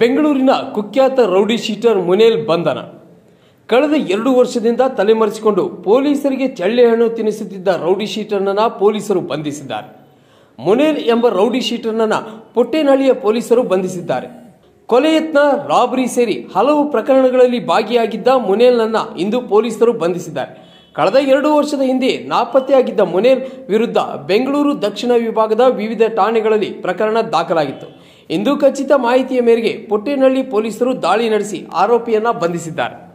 ಬೆಂಗಳೂರಿನ ಕುಖ್ಯಾತ rowdy sheeter ಮುನೇಲ್ ಬಂಧನ ಕಳೆದ ಎರಡು ವರ್ಷದಿಂದ ತಲೆಮರೆಸಿಕೊಂಡು ಪೊಲೀಸರಿಗೆ ಹಣ್ಣು ತಿನ್ನಿಸುತ್ತಿದ್ದ ರೌಡಿ ಶೀಟರ್ನನ್ನ ಪೊಲೀಸರು ಬಂಧಿಸಿದ್ದಾರೆ ಮುನೇಲ್ ಎಂಬ ರೌಡಿ ಶೀಟರ್ನನ್ನ ಪೊಟ್ಟೆನಹಳ್ಳಿಯ ಪೊಲೀಸರು ಬಂಧಿಸಿದ್ದಾರೆ ಕೊಲೆಯತ್ನ ರಾಬರಿ ಸೇರಿ ಹಲವು ಪ್ರಕರಣಗಳಲ್ಲಿ ಭಾಗಿಯಾಗಿದ್ದ ಮುನೇಲ್ನನ್ನ ಇಂದು ಪೊಲೀಸರು ಬಂಧಿಸಿದ್ದಾರೆ ಕಳೆದ ಎರಡು ವರ್ಷದ ಹಿಂದೆ ನಾಪತ್ತೆಯಾಗಿದ್ದ ಮುನೇಲ್ ವಿರುದ್ಧ ಬೆಂಗಳೂರು ದಕ್ಷಿಣ ವಿಭಾಗದ ವಿವಿಧ ಠಾಣೆಗಳಲ್ಲಿ ಪ್ರಕರಣ ದಾಖಲಾಗಿತ್ತು ಇಂದು ಖಚಿತ ಮಾಹಿತಿಯ ಮೇರೆಗೆ ಪುಟ್ಟೇನಹಳ್ಳಿ ಪೊಲೀಸರು ದಾಳಿ ನಡೆಸಿ ಆರೋಪಿಯನ್ನ ಬಂಧಿಸಿದ್ದಾರೆ